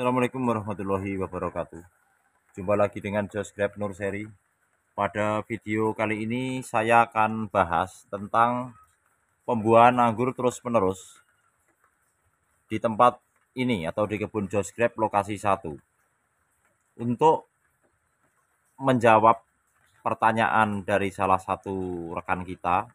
Assalamualaikum warahmatullahi wabarakatuh. Jumpa lagi dengan Josh Grab Nur Seri. Pada video kali ini saya akan bahas tentang pembuahan anggur terus-menerus di tempat ini atau di kebun Josh Grab lokasi 1. Untuk menjawab pertanyaan dari salah satu rekan kita,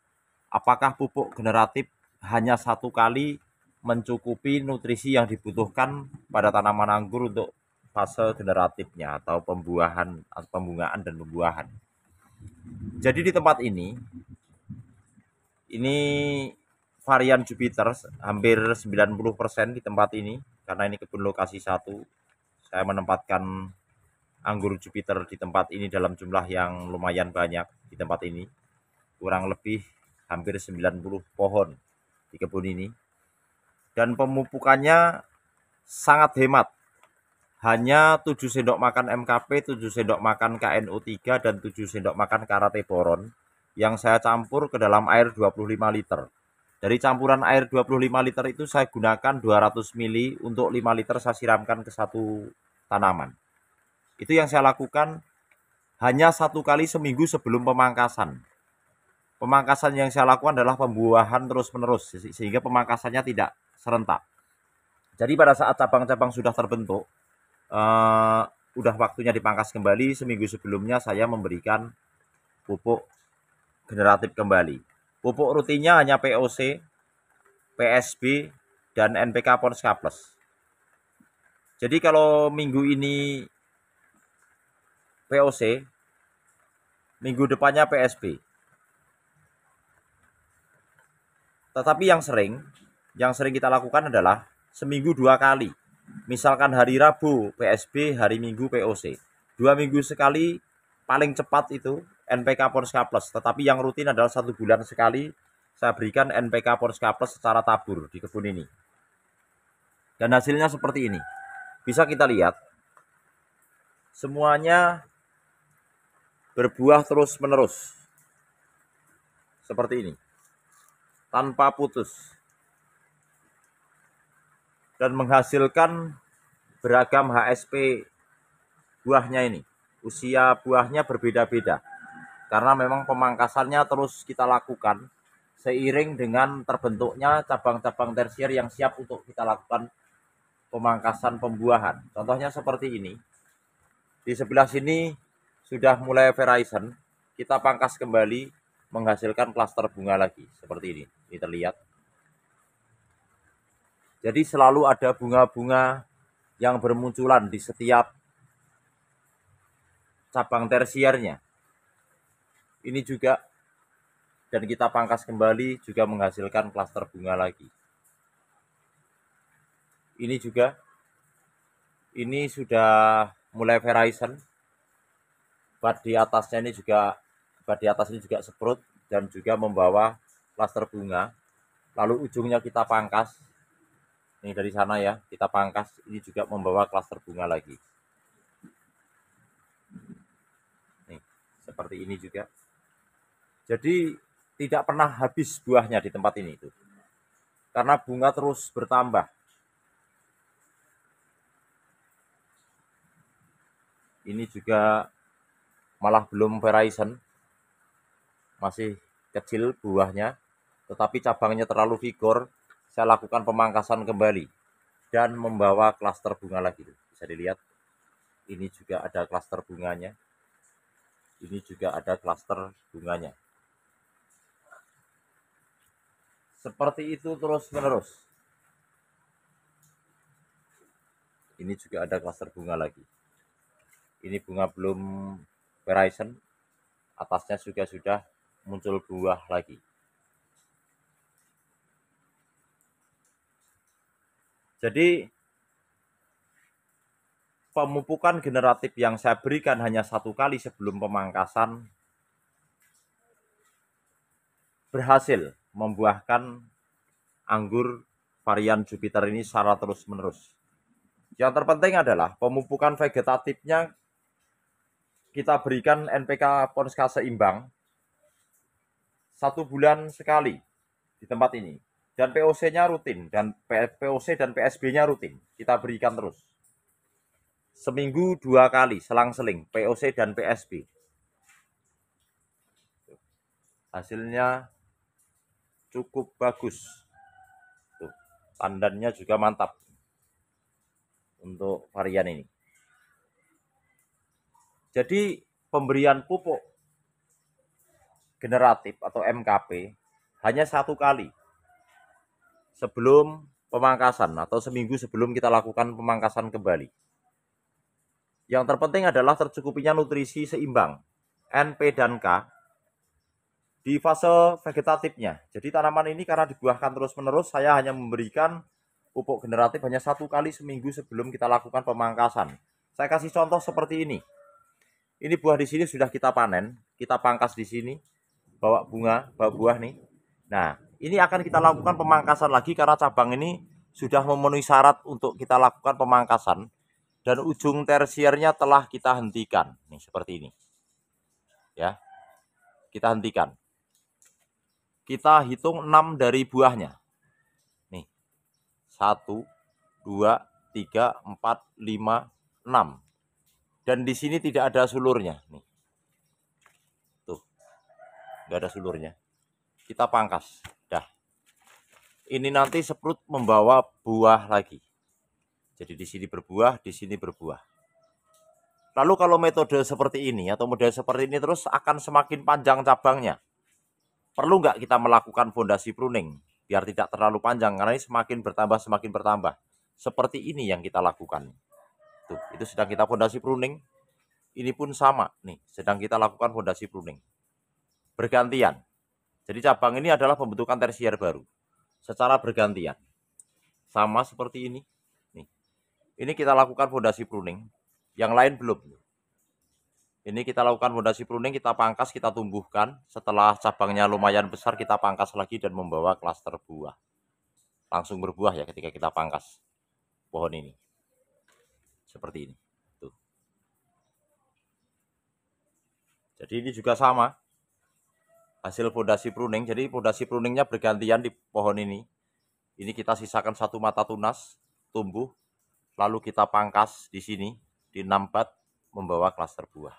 apakah pupuk generatif hanya satu kali mencukupi nutrisi yang dibutuhkan pada tanaman anggur untuk fase generatifnya atau pembuahan atau pembungaan dan pembuahan. Jadi di tempat ini ini varian Jupiter hampir 90% di tempat ini karena ini kebun lokasi satu. Saya menempatkan anggur Jupiter di tempat ini dalam jumlah yang lumayan banyak di tempat ini. Kurang lebih hampir 90 pohon di kebun ini dan pemupukannya sangat hemat. Hanya 7 sendok makan MKP, 7 sendok makan KNO3 dan 7 sendok makan karate boron yang saya campur ke dalam air 25 liter. Dari campuran air 25 liter itu saya gunakan 200 ml untuk 5 liter saya siramkan ke satu tanaman. Itu yang saya lakukan hanya satu kali seminggu sebelum pemangkasan. Pemangkasan yang saya lakukan adalah pembuahan terus-menerus sehingga pemangkasannya tidak serentak. Jadi pada saat cabang-cabang sudah terbentuk, uh, udah waktunya dipangkas kembali. Seminggu sebelumnya saya memberikan pupuk generatif kembali. Pupuk rutinnya hanya POC, PSB, dan NPK Ponska Plus. Jadi kalau minggu ini POC, minggu depannya PSB. Tetapi yang sering yang sering kita lakukan adalah seminggu dua kali. Misalkan hari Rabu PSB, hari Minggu POC. Dua minggu sekali paling cepat itu NPK Porska Plus. Tetapi yang rutin adalah satu bulan sekali saya berikan NPK Porska Plus secara tabur di kebun ini. Dan hasilnya seperti ini. Bisa kita lihat. Semuanya berbuah terus menerus. Seperti ini. Tanpa putus dan menghasilkan beragam HSP buahnya ini. Usia buahnya berbeda-beda. Karena memang pemangkasannya terus kita lakukan seiring dengan terbentuknya cabang-cabang tersier yang siap untuk kita lakukan pemangkasan pembuahan. Contohnya seperti ini. Di sebelah sini sudah mulai verizon, kita pangkas kembali menghasilkan klaster bunga lagi seperti ini. Ini terlihat jadi selalu ada bunga-bunga yang bermunculan di setiap cabang tersiernya. Ini juga dan kita pangkas kembali juga menghasilkan klaster bunga lagi. Ini juga ini sudah mulai verizon. Bat di atasnya ini juga bat di atas ini juga seprut dan juga membawa klaster bunga. Lalu ujungnya kita pangkas ini dari sana ya kita pangkas ini juga membawa klaster bunga lagi nih seperti ini juga jadi tidak pernah habis buahnya di tempat ini itu karena bunga terus bertambah ini juga malah belum Verizon masih kecil buahnya tetapi cabangnya terlalu vigor saya lakukan pemangkasan kembali dan membawa klaster bunga lagi. Bisa dilihat ini juga ada klaster bunganya. Ini juga ada klaster bunganya. Seperti itu terus menerus. Ini juga ada klaster bunga lagi. Ini bunga belum horizon. Atasnya juga sudah muncul buah lagi. Jadi pemupukan generatif yang saya berikan hanya satu kali sebelum pemangkasan berhasil membuahkan anggur varian Jupiter ini secara terus-menerus. Yang terpenting adalah pemupukan vegetatifnya kita berikan NPK Ponska seimbang satu bulan sekali di tempat ini dan POC-nya rutin dan POC dan PSB-nya rutin kita berikan terus seminggu dua kali selang-seling POC dan PSB hasilnya cukup bagus Tuh, tandannya juga mantap untuk varian ini jadi pemberian pupuk generatif atau MKP hanya satu kali sebelum pemangkasan atau seminggu sebelum kita lakukan pemangkasan kembali. Yang terpenting adalah tercukupinya nutrisi seimbang NP dan K di fase vegetatifnya. Jadi tanaman ini karena dibuahkan terus-menerus, saya hanya memberikan pupuk generatif hanya satu kali seminggu sebelum kita lakukan pemangkasan. Saya kasih contoh seperti ini. Ini buah di sini sudah kita panen, kita pangkas di sini, bawa bunga, bawa buah nih. Nah, ini akan kita lakukan pemangkasan lagi karena cabang ini sudah memenuhi syarat untuk kita lakukan pemangkasan dan ujung tersiernya telah kita hentikan nih seperti ini ya kita hentikan kita hitung 6 dari buahnya nih 1 2 3 4 5 6 dan di sini tidak ada sulurnya nih tuh nggak ada sulurnya kita pangkas ini nanti seprut membawa buah lagi. Jadi di sini berbuah, di sini berbuah. Lalu kalau metode seperti ini atau model seperti ini terus akan semakin panjang cabangnya. Perlu nggak kita melakukan fondasi pruning biar tidak terlalu panjang karena ini semakin bertambah semakin bertambah. Seperti ini yang kita lakukan. Tuh, itu sedang kita fondasi pruning. Ini pun sama nih, sedang kita lakukan fondasi pruning. Bergantian. Jadi cabang ini adalah pembentukan tersier baru secara bergantian. Sama seperti ini. Nih. Ini kita lakukan fondasi pruning. Yang lain belum. Ini kita lakukan fondasi pruning, kita pangkas, kita tumbuhkan. Setelah cabangnya lumayan besar, kita pangkas lagi dan membawa klaster buah. Langsung berbuah ya ketika kita pangkas pohon ini. Seperti ini. Tuh. Jadi ini juga sama hasil fondasi pruning. Jadi fondasi pruningnya bergantian di pohon ini. Ini kita sisakan satu mata tunas tumbuh, lalu kita pangkas di sini di nampat membawa klaster buah.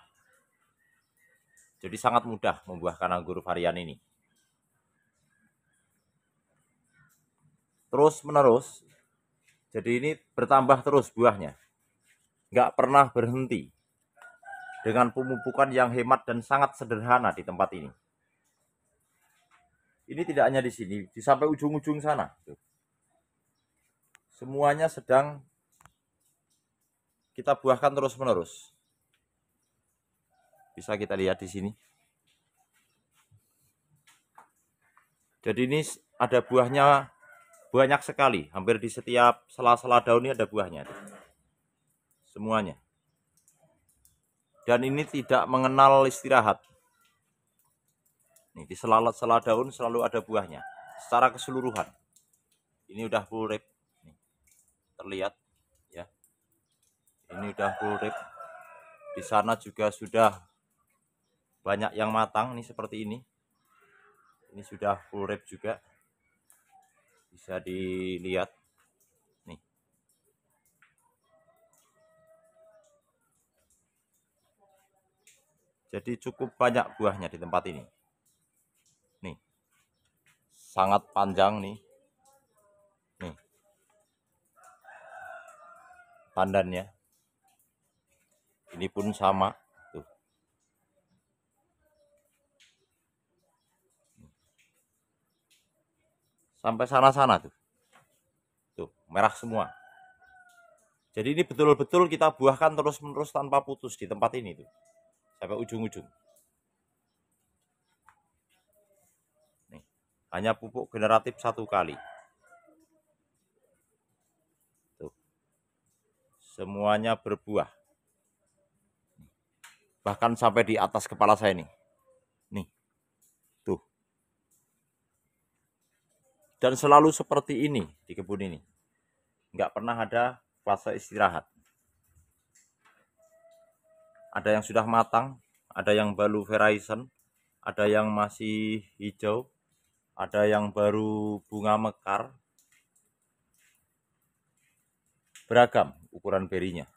Jadi sangat mudah membuahkan anggur varian ini. Terus menerus, jadi ini bertambah terus buahnya. Nggak pernah berhenti dengan pemupukan yang hemat dan sangat sederhana di tempat ini. Ini tidak hanya di sini, di sampai ujung-ujung sana. Semuanya sedang kita buahkan terus-menerus. Bisa kita lihat di sini. Jadi ini ada buahnya banyak sekali, hampir di setiap sela-sela daun ini ada buahnya. Semuanya. Dan ini tidak mengenal istirahat. Nih, di selalat selada daun selalu ada buahnya secara keseluruhan. Ini udah full rip Nih, terlihat ya. Ini udah full rip Di sana juga sudah banyak yang matang nih seperti ini. Ini sudah full rip juga. Bisa dilihat nih. Jadi cukup banyak buahnya di tempat ini sangat panjang nih. Nih. Pandannya. Ini pun sama. Tuh. Sampai sana-sana tuh. Tuh, merah semua. Jadi ini betul-betul kita buahkan terus-menerus tanpa putus di tempat ini tuh. Sampai ujung-ujung. hanya pupuk generatif satu kali Tuh. semuanya berbuah bahkan sampai di atas kepala saya ini nih tuh dan selalu seperti ini di kebun ini nggak pernah ada fase istirahat ada yang sudah matang ada yang baru verizon ada yang masih hijau ada yang baru bunga mekar beragam ukuran berinya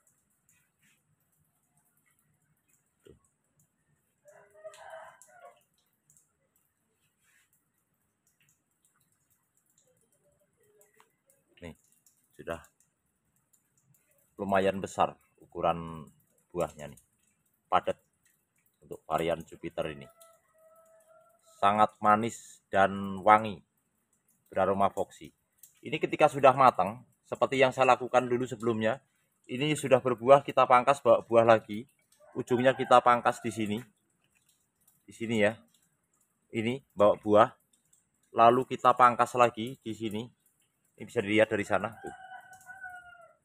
nih sudah lumayan besar ukuran buahnya nih padat untuk varian Jupiter ini sangat manis dan wangi beraroma foxy. Ini ketika sudah matang, seperti yang saya lakukan dulu sebelumnya, ini sudah berbuah, kita pangkas bawa buah lagi. Ujungnya kita pangkas di sini. Di sini ya. Ini bawa buah. Lalu kita pangkas lagi di sini. Ini bisa dilihat dari sana. Tuh.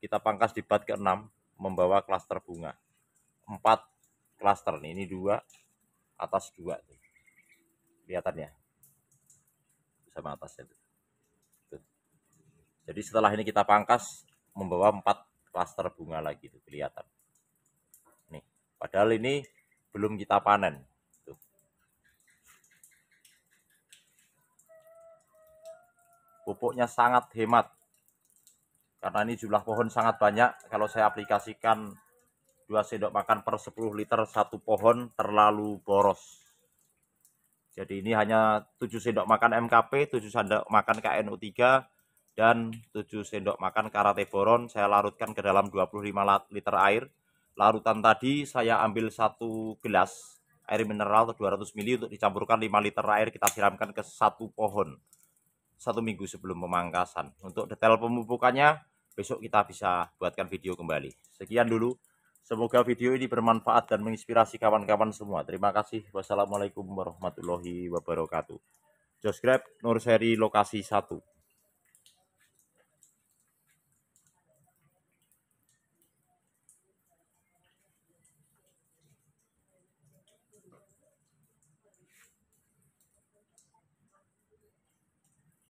Kita pangkas di bat ke-6, membawa klaster bunga. 4 klaster ini dua atas dua tuh kelihatan ya sama atasnya tuh. Tuh. jadi setelah ini kita pangkas membawa empat klaster bunga lagi tuh kelihatan nih padahal ini belum kita panen tuh. pupuknya sangat hemat karena ini jumlah pohon sangat banyak kalau saya aplikasikan 2 sendok makan per 10 liter satu pohon terlalu boros jadi ini hanya 7 sendok makan MKP, 7 sendok makan KNU3, dan 7 sendok makan karate boron saya larutkan ke dalam 25 liter air. Larutan tadi saya ambil satu gelas air mineral 200 ml untuk dicampurkan 5 liter air kita siramkan ke satu pohon satu minggu sebelum pemangkasan. Untuk detail pemupukannya besok kita bisa buatkan video kembali. Sekian dulu. Semoga video ini bermanfaat dan menginspirasi kawan-kawan semua. Terima kasih. Wassalamualaikum warahmatullahi wabarakatuh. Subscribe Nur Seri Lokasi 1.